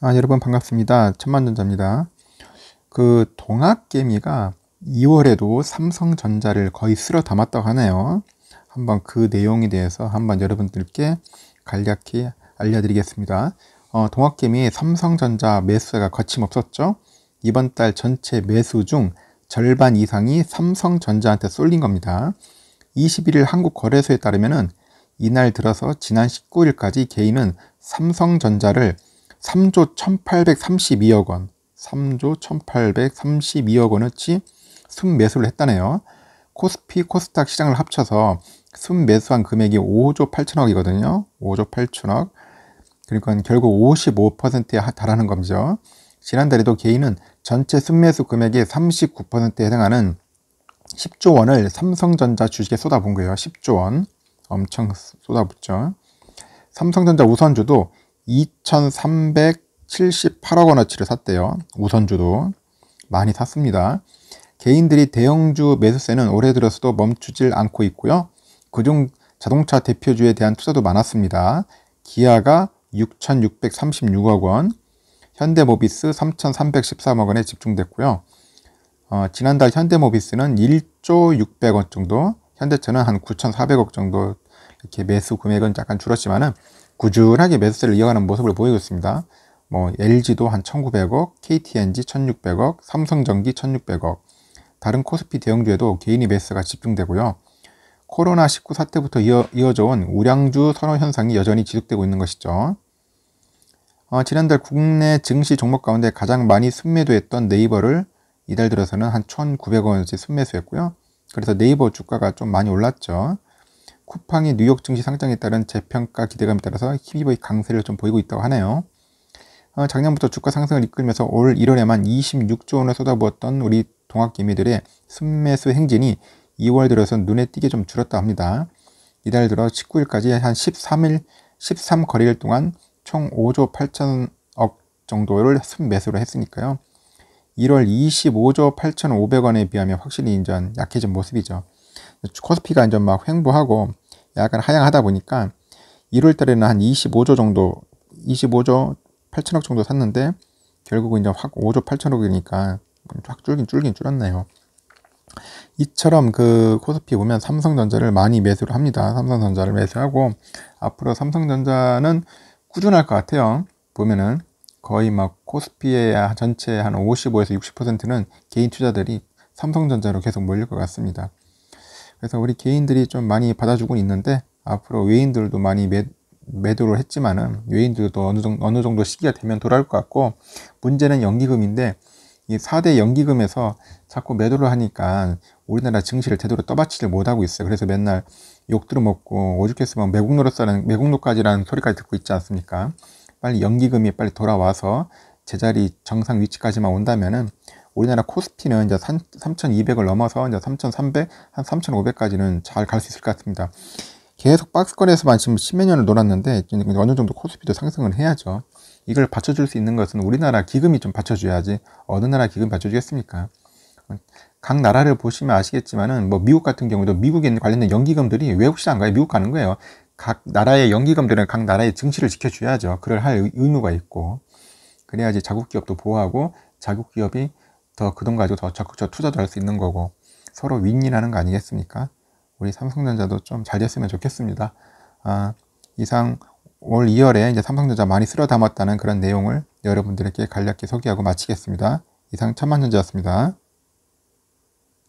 아, 여러분 반갑습니다. 천만전자입니다. 그 동학개미가 2월에도 삼성전자를 거의 쓸어 담았다고 하네요. 한번 그 내용에 대해서 한번 여러분들께 간략히 알려드리겠습니다. 어, 동학개미 삼성전자 매수가 거침없었죠. 이번 달 전체 매수 중 절반 이상이 삼성전자한테 쏠린 겁니다. 21일 한국거래소에 따르면 이날 들어서 지난 19일까지 개인은 삼성전자를 3조 1832억 원, 3조 1832억 원어치 순매수를 했다네요. 코스피 코스닥 시장을 합쳐서 순매수한 금액이 5조 8천억이거든요. 5조 8천억. 그러니까 결국 55%에 달하는 겁니다 지난달에도 개인은 전체 순매수 금액의 39%에 해당하는 10조 원을 삼성전자 주식에 쏟아본 거예요. 10조 원. 엄청 쏟아붓죠. 삼성전자 우선주도 2,378억 원어치를 샀대요. 우선주도 많이 샀습니다. 개인들이 대형주 매수세는 올해 들어서도 멈추질 않고 있고요. 그중 자동차 대표주에 대한 투자도 많았습니다. 기아가 6,636억 원, 현대모비스 3,313억 원에 집중됐고요. 어, 지난달 현대모비스는 1조 600원 정도, 현대차는 한 9,400억 정도 이렇게 매수 금액은 약간 줄었지만은 꾸준하게 매수세를 이어가는 모습을 보이고 있습니다. 뭐 LG도 한 1,900억, KTNG 1,600억, 삼성전기 1,600억, 다른 코스피 대형주에도 개인이 매수가 집중되고요. 코로나19 사태부터 이어, 져온 우량주 선호 현상이 여전히 지속되고 있는 것이죠. 어, 지난달 국내 증시 종목 가운데 가장 많이 순매도했던 네이버를 이달 들어서는 한 1,900원씩 순매수했고요. 그래서 네이버 주가가 좀 많이 올랐죠. 쿠팡이 뉴욕 증시 상장에 따른 재평가 기대감에 따라서 힘입의 강세를 좀 보이고 있다고 하네요. 어, 작년부터 주가 상승을 이끌면서 올 1월에만 26조 원을 쏟아부었던 우리 동학개미들의 순매수 행진이 2월 들어서 눈에 띄게 좀 줄었다 합니다. 이달 들어 19일까지 한 13일, 13거리일 동안 총 5조 8천억 정도를 순매수를 했으니까요. 1월 25조 8,500원에 비하면 확실히 인전 약해진 모습이죠. 코스피가 인전 막 횡보하고 약간 하향하다 보니까 1월 달에는 한 25조 정도, 25조 8천억 정도 샀는데 결국은 이제 확 5조 8천억이니까 확 줄긴 줄긴 줄었네요. 이처럼 그 코스피 보면 삼성전자를 많이 매수를 합니다. 삼성전자를 매수하고 앞으로 삼성전자는 꾸준할 것 같아요. 보면은 거의 막 코스피의 전체 한 55에서 60%는 개인 투자들이 삼성전자로 계속 몰릴 것 같습니다. 그래서 우리 개인들이 좀 많이 받아주곤 있는데 앞으로 외인들도 많이 매, 매도를 했지만은 외인들도 어느 정도, 어느 정도 시기가 되면 돌아올 것 같고 문제는 연기금인데 이 4대 연기금에서 자꾸 매도를 하니까 우리나라 증시를 제대로 떠받치질 못하고 있어요. 그래서 맨날 욕들을 먹고 오죽했으면 매국노로 싸는 매국노까지라는 소리까지 듣고 있지 않습니까? 빨리 연기금이 빨리 돌아와서 제자리 정상 위치까지만 온다면은 우리나라 코스피는 이제 3,200을 넘어서 이제 3,300, 한 3,500까지는 잘 갈 수 있을 것 같습니다. 계속 박스권에서만 지금 1몇 년을 놀았는데 어느 정도 코스피도 상승을 해야죠. 이걸 받쳐줄 수 있는 것은 우리나라 기금이 좀 받쳐줘야지 어느 나라 기금 받쳐주겠습니까? 각 나라를 보시면 아시겠지만은 뭐 미국 같은 경우도 미국에 관련된 연기금들이 외국 시장 가요 미국 가는 거예요. 각 나라의 연기금들은 각 나라의 증시를 지켜줘야죠. 그럴 할 의무가 있고 그래야지 자국 기업도 보호하고 자국 기업이 더 그 돈 가지고 더 적극적 으로 투자도 할 수 있는 거고 서로 윈윈하는 거 아니겠습니까? 우리 삼성전자도 좀 잘 됐으면 좋겠습니다. 아, 이상 올 2월에 이제 삼성전자 많이 쓸어 담았다는 그런 내용을 여러분들에게 간략히 소개하고 마치겠습니다. 이상 천만전자였습니다.